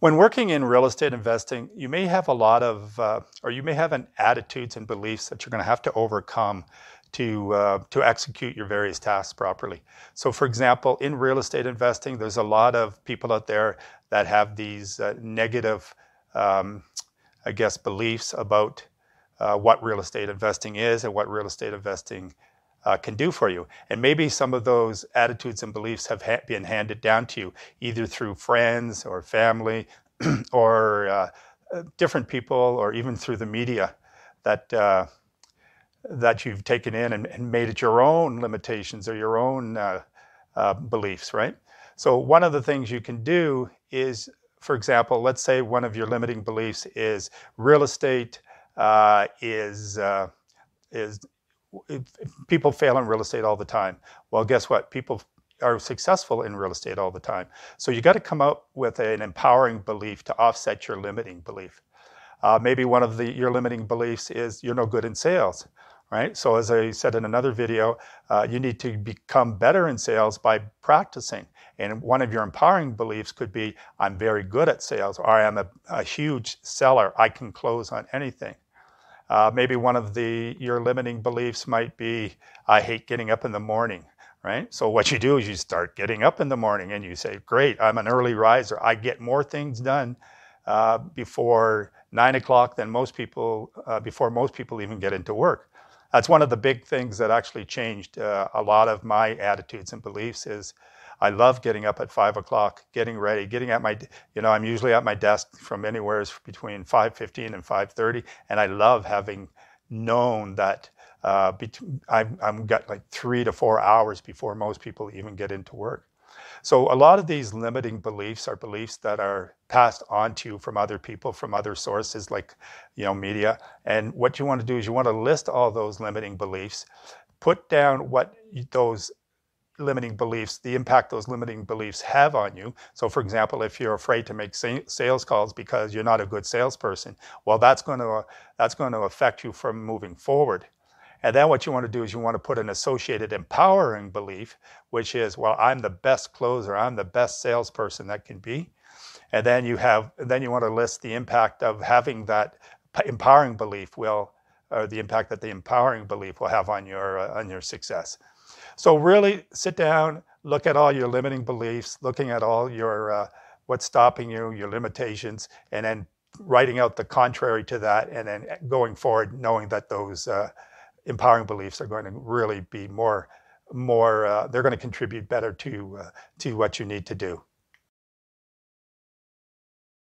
When working in real estate investing, you may have a lot of, uh, or you may have an attitudes and beliefs that you're going to have to overcome to uh, to execute your various tasks properly. So, for example, in real estate investing, there's a lot of people out there that have these uh, negative, um, I guess, beliefs about uh, what real estate investing is and what real estate investing uh, can do for you. And maybe some of those attitudes and beliefs have ha- been handed down to you either through friends or family or uh, uh, different people or even through the media that. Uh, that you've taken in and, and, made it your own limitations or your own uh, uh, beliefs, right? So, one of the things you can do is, for example, let's say one of your limiting beliefs is real estate is is people fail in real estate all the time. Well, guess what? People are successful in real estate all the time. So you got to come up with an empowering belief to offset your limiting belief. Uh, maybe one of the your limiting beliefs is you're no good in sales, right? So as I said in another video, uh, you need to become better in sales by practicing. And one of your empowering beliefs could be, I'm very good at sales, or I am a, a huge seller. I can close on anything. Uh, maybe one of the your limiting beliefs might be, I hate getting up in the morning, right? So what you do is you start getting up in the morning and you say, Great, I'm an early riser. I get more things done uh, before nine o'clock than most people uh, before most people even get into work. That's one of the big things that actually changed uh, a lot of my attitudes and beliefs is I love getting up at five o'clock, getting ready, getting at my, you know, I'm usually at my desk from anywhere between 5.15 and 5.30. And I love having known that uh, bet- I've, I've got like three to four hours before most people even get into work. So a lot of these limiting beliefs are beliefs that are passed on to you from other people, from other sources like you know media. And what you want to do is you want to list all those limiting beliefs, put down what those limiting beliefs, the impact those limiting beliefs have on you. So, for example, if you're afraid to make sales calls because you're not a good salesperson, well, that's going to that's going to affect you from moving forward. And then what you want to do is you want to put an associated empowering belief, which is, well, I'm the best closer, I'm the best salesperson that can be. And then you have, then you want to list the impact of having that empowering belief will, or the impact that the empowering belief will have on your uh, on your success. So really sit down, look at all your limiting beliefs, looking at all your uh, what's stopping you, your limitations, and then writing out the contrary to that, and then going forward, knowing that those uh, empowering beliefs are going to really be more more. Uh, they're going to contribute better to uh, to what you need to do.